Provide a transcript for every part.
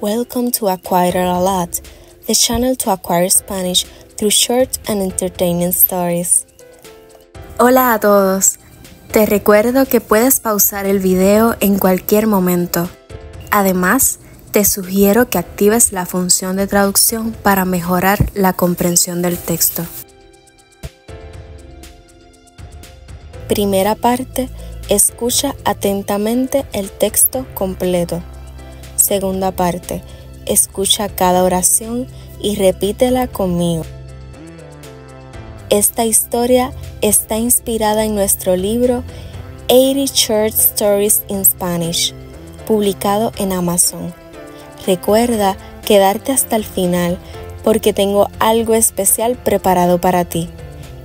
Welcome to Acquire a Lot, the channel to acquire Spanish through short and entertaining stories. Hola a todos. Te recuerdo que puedes pausar el video en cualquier momento. Además, te sugiero que actives la función de traducción para mejorar la comprensión del texto. Primera parte, escucha atentamente el texto completo. Segunda parte. Escucha cada oración y repítela conmigo. Esta historia está inspirada en nuestro libro 80 Church Stories in Spanish, publicado en Amazon. Recuerda quedarte hasta el final porque tengo algo especial preparado para ti.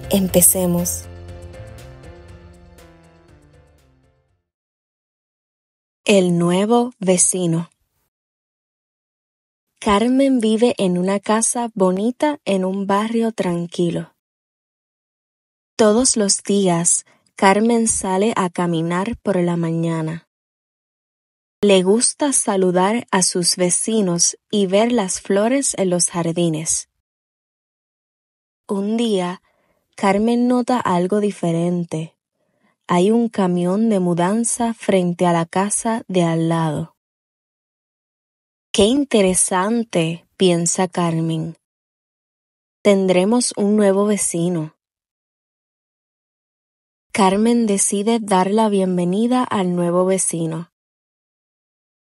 Empecemos. El nuevo vecino. Carmen vive en una casa bonita en un barrio tranquilo. Todos los días, Carmen sale a caminar por la mañana. Le gusta saludar a sus vecinos y ver las flores en los jardines. Un día, Carmen nota algo diferente. Hay un camión de mudanza frente a la casa de al lado. Qué interesante, piensa Carmen. Tendremos un nuevo vecino. Carmen decide dar la bienvenida al nuevo vecino.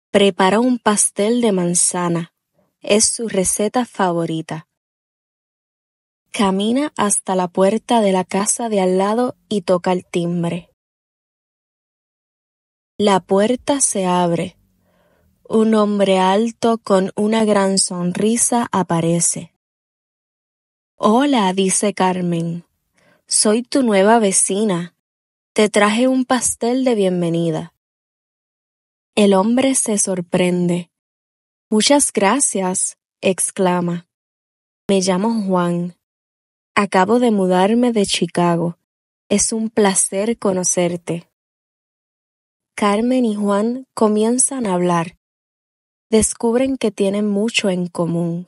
Prepara un pastel de manzana. Es su receta favorita. Camina hasta la puerta de la casa de al lado y toca el timbre. La puerta se abre. Un hombre alto con una gran sonrisa aparece. Hola, dice Carmen. Soy tu nueva vecina. Te traje un pastel de bienvenida. El hombre se sorprende. Muchas gracias, exclama. Me llamo Juan. Acabo de mudarme de Chicago. Es un placer conocerte. Carmen y Juan comienzan a hablar descubren que tienen mucho en común.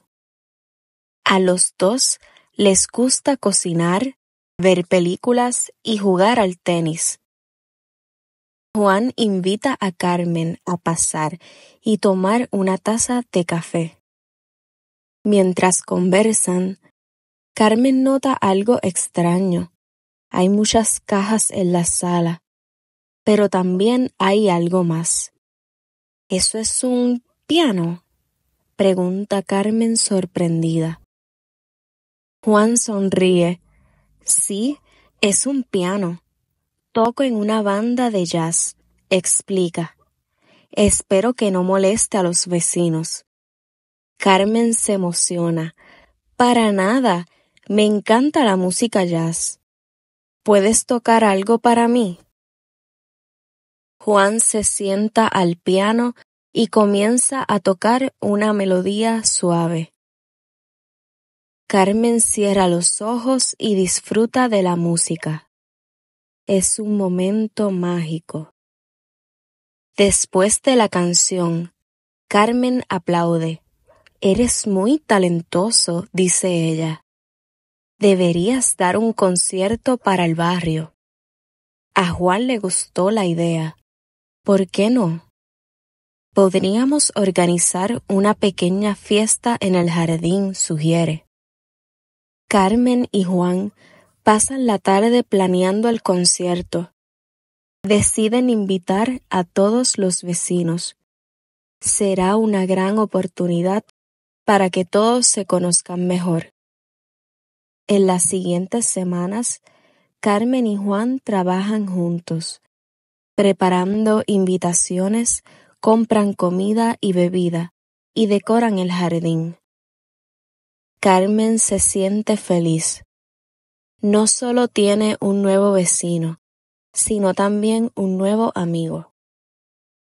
A los dos les gusta cocinar, ver películas y jugar al tenis. Juan invita a Carmen a pasar y tomar una taza de café. Mientras conversan, Carmen nota algo extraño. Hay muchas cajas en la sala, pero también hay algo más. Eso es un piano? pregunta Carmen sorprendida. Juan sonríe. Sí, es un piano. Toco en una banda de jazz, explica. Espero que no moleste a los vecinos. Carmen se emociona. Para nada. Me encanta la música jazz. ¿Puedes tocar algo para mí? Juan se sienta al piano y comienza a tocar una melodía suave. Carmen cierra los ojos y disfruta de la música. Es un momento mágico. Después de la canción, Carmen aplaude. Eres muy talentoso, dice ella. Deberías dar un concierto para el barrio. A Juan le gustó la idea. ¿Por qué no? Podríamos organizar una pequeña fiesta en el jardín, sugiere. Carmen y Juan pasan la tarde planeando el concierto. Deciden invitar a todos los vecinos. Será una gran oportunidad para que todos se conozcan mejor. En las siguientes semanas, Carmen y Juan trabajan juntos, preparando invitaciones compran comida y bebida, y decoran el jardín. Carmen se siente feliz. No solo tiene un nuevo vecino, sino también un nuevo amigo.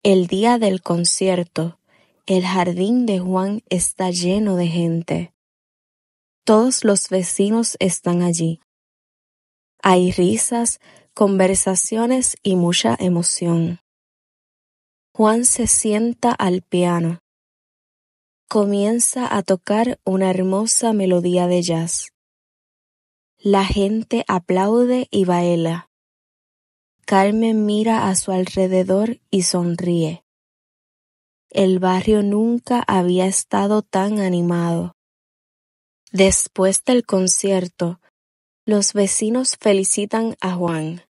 El día del concierto, el jardín de Juan está lleno de gente. Todos los vecinos están allí. Hay risas, conversaciones y mucha emoción. Juan se sienta al piano. Comienza a tocar una hermosa melodía de jazz. La gente aplaude y baila. Carmen mira a su alrededor y sonríe. El barrio nunca había estado tan animado. Después del concierto, los vecinos felicitan a Juan.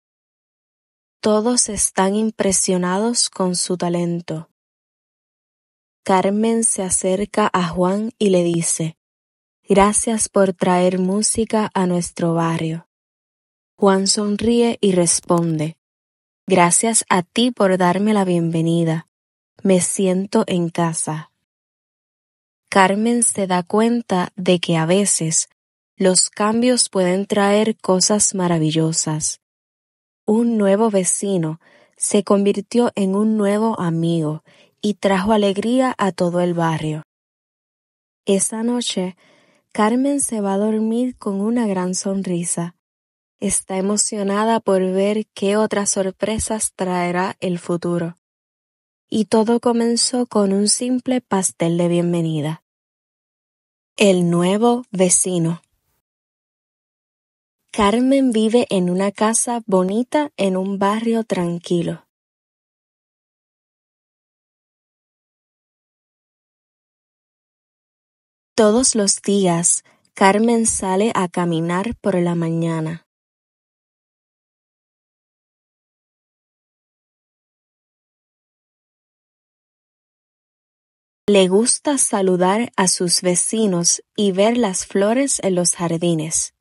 Todos están impresionados con su talento. Carmen se acerca a Juan y le dice, Gracias por traer música a nuestro barrio. Juan sonríe y responde, Gracias a ti por darme la bienvenida. Me siento en casa. Carmen se da cuenta de que a veces los cambios pueden traer cosas maravillosas un nuevo vecino se convirtió en un nuevo amigo y trajo alegría a todo el barrio. Esa noche, Carmen se va a dormir con una gran sonrisa. Está emocionada por ver qué otras sorpresas traerá el futuro. Y todo comenzó con un simple pastel de bienvenida. El nuevo vecino. Carmen vive en una casa bonita en un barrio tranquilo. Todos los días, Carmen sale a caminar por la mañana. Le gusta saludar a sus vecinos y ver las flores en los jardines.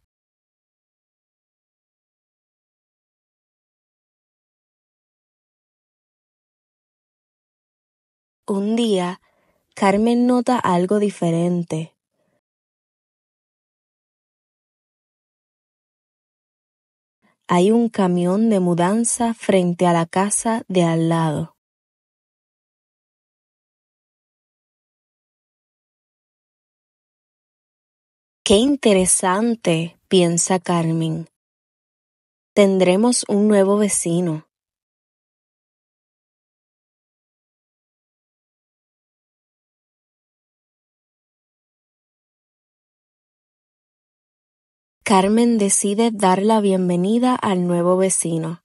Un día, Carmen nota algo diferente. Hay un camión de mudanza frente a la casa de al lado. Qué interesante, piensa Carmen. Tendremos un nuevo vecino. Carmen decide dar la bienvenida al nuevo vecino.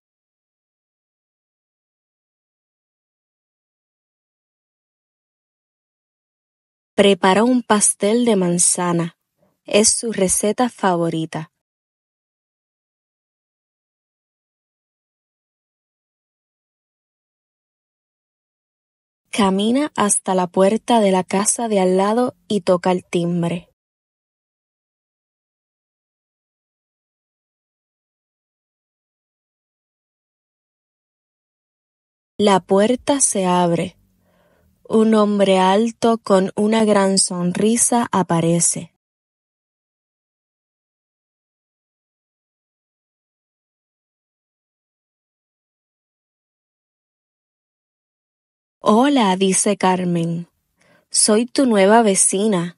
Prepara un pastel de manzana. Es su receta favorita. Camina hasta la puerta de la casa de al lado y toca el timbre. La puerta se abre, un hombre alto con una gran sonrisa aparece. Hola, dice Carmen. Soy tu nueva vecina.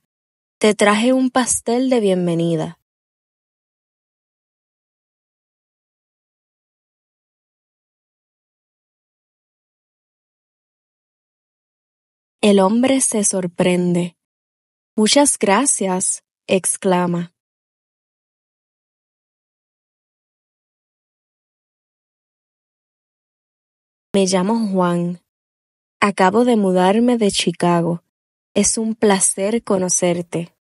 Te traje un pastel de bienvenida. El hombre se sorprende. Muchas gracias, exclama. Me llamo Juan. Acabo de mudarme de Chicago. Es un placer conocerte.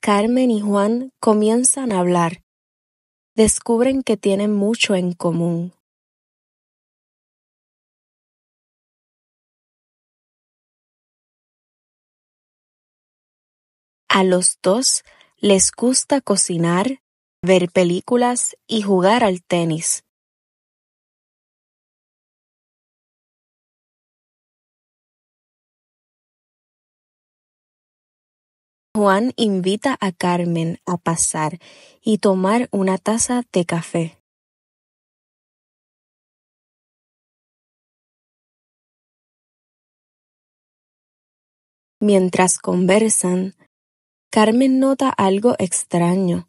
Carmen y Juan comienzan a hablar descubren que tienen mucho en común. A los dos les gusta cocinar, ver películas y jugar al tenis. Juan invita a Carmen a pasar y tomar una taza de café. Mientras conversan, Carmen nota algo extraño.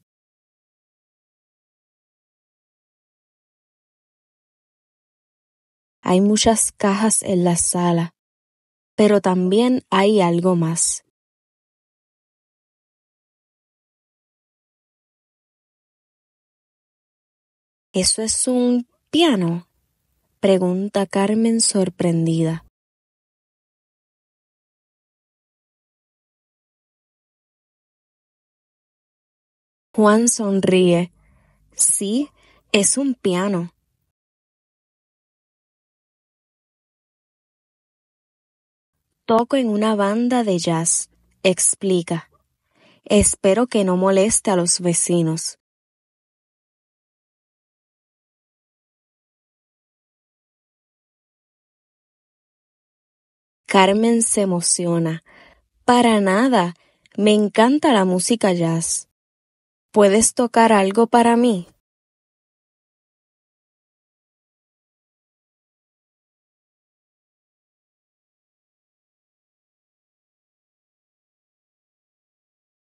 Hay muchas cajas en la sala, pero también hay algo más. ¿Eso es un piano? pregunta Carmen sorprendida. Juan sonríe. Sí, es un piano. Toco en una banda de jazz, explica. Espero que no moleste a los vecinos. Carmen se emociona. Para nada. Me encanta la música jazz. ¿Puedes tocar algo para mí?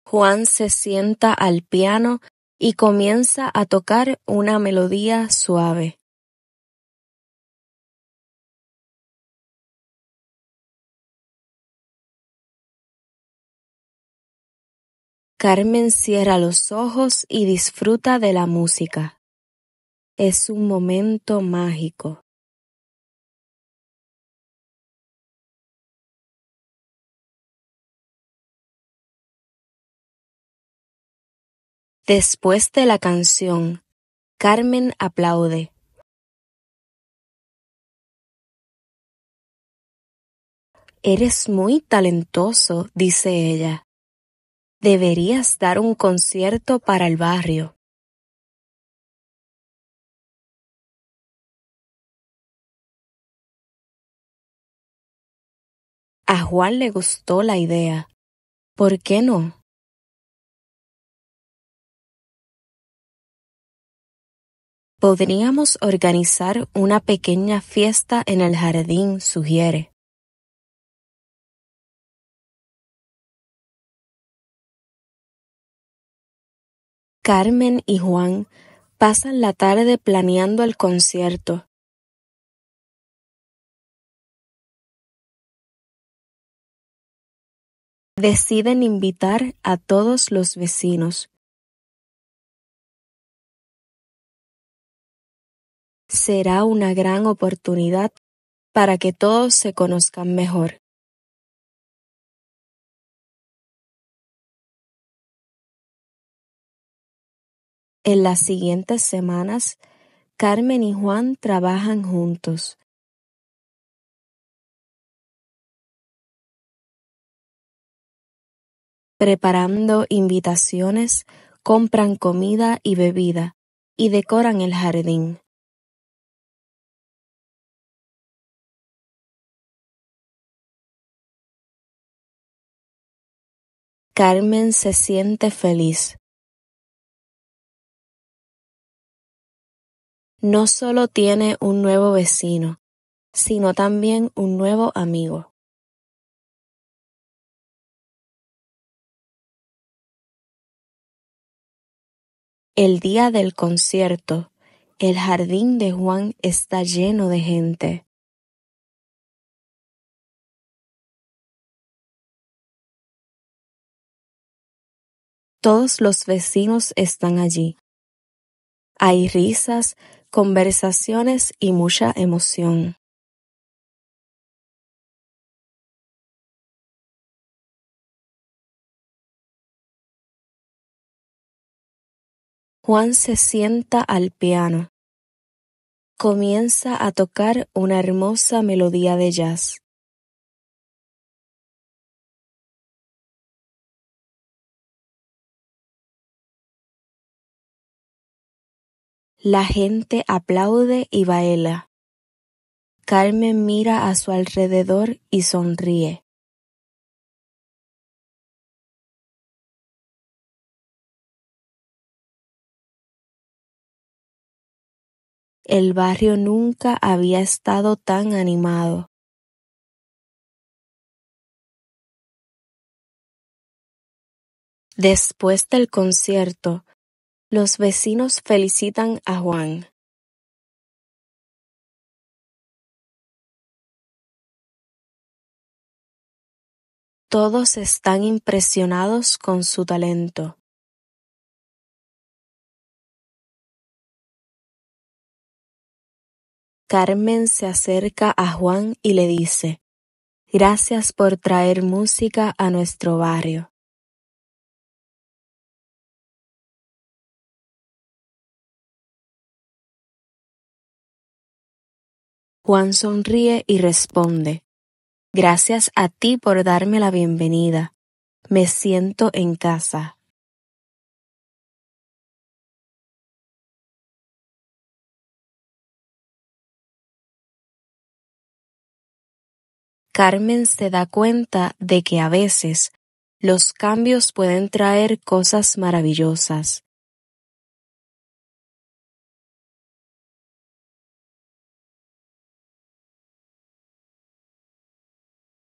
Juan se sienta al piano y comienza a tocar una melodía suave. Carmen cierra los ojos y disfruta de la música. Es un momento mágico. Después de la canción, Carmen aplaude. Eres muy talentoso, dice ella. Deberías dar un concierto para el barrio. A Juan le gustó la idea. ¿Por qué no? Podríamos organizar una pequeña fiesta en el jardín, sugiere. Carmen y Juan pasan la tarde planeando el concierto. Deciden invitar a todos los vecinos. Será una gran oportunidad para que todos se conozcan mejor. En las siguientes semanas, Carmen y Juan trabajan juntos. Preparando invitaciones, compran comida y bebida y decoran el jardín. Carmen se siente feliz no solo tiene un nuevo vecino, sino también un nuevo amigo. El día del concierto, el jardín de Juan está lleno de gente. Todos los vecinos están allí. Hay risas, conversaciones y mucha emoción. Juan se sienta al piano. Comienza a tocar una hermosa melodía de jazz. La gente aplaude y baila. Carmen mira a su alrededor y sonríe. El barrio nunca había estado tan animado. Después del concierto, los vecinos felicitan a Juan. Todos están impresionados con su talento. Carmen se acerca a Juan y le dice, Gracias por traer música a nuestro barrio. Juan sonríe y responde, Gracias a ti por darme la bienvenida. Me siento en casa. Carmen se da cuenta de que a veces los cambios pueden traer cosas maravillosas.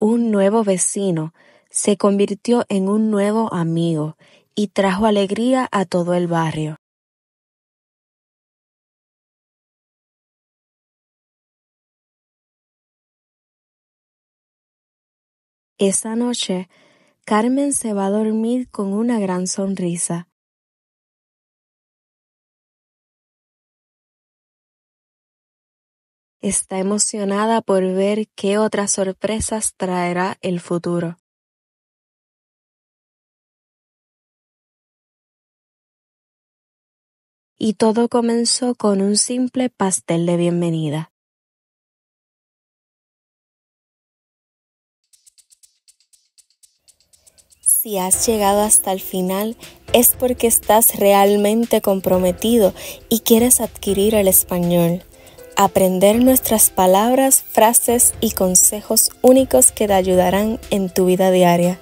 un nuevo vecino, se convirtió en un nuevo amigo y trajo alegría a todo el barrio. Esa noche, Carmen se va a dormir con una gran sonrisa. está emocionada por ver qué otras sorpresas traerá el futuro. Y todo comenzó con un simple pastel de bienvenida. Si has llegado hasta el final es porque estás realmente comprometido y quieres adquirir el español aprender nuestras palabras, frases y consejos únicos que te ayudarán en tu vida diaria.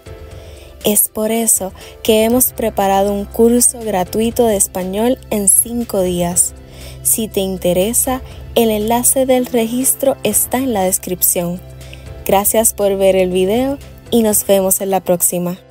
Es por eso que hemos preparado un curso gratuito de español en 5 días. Si te interesa, el enlace del registro está en la descripción. Gracias por ver el video y nos vemos en la próxima.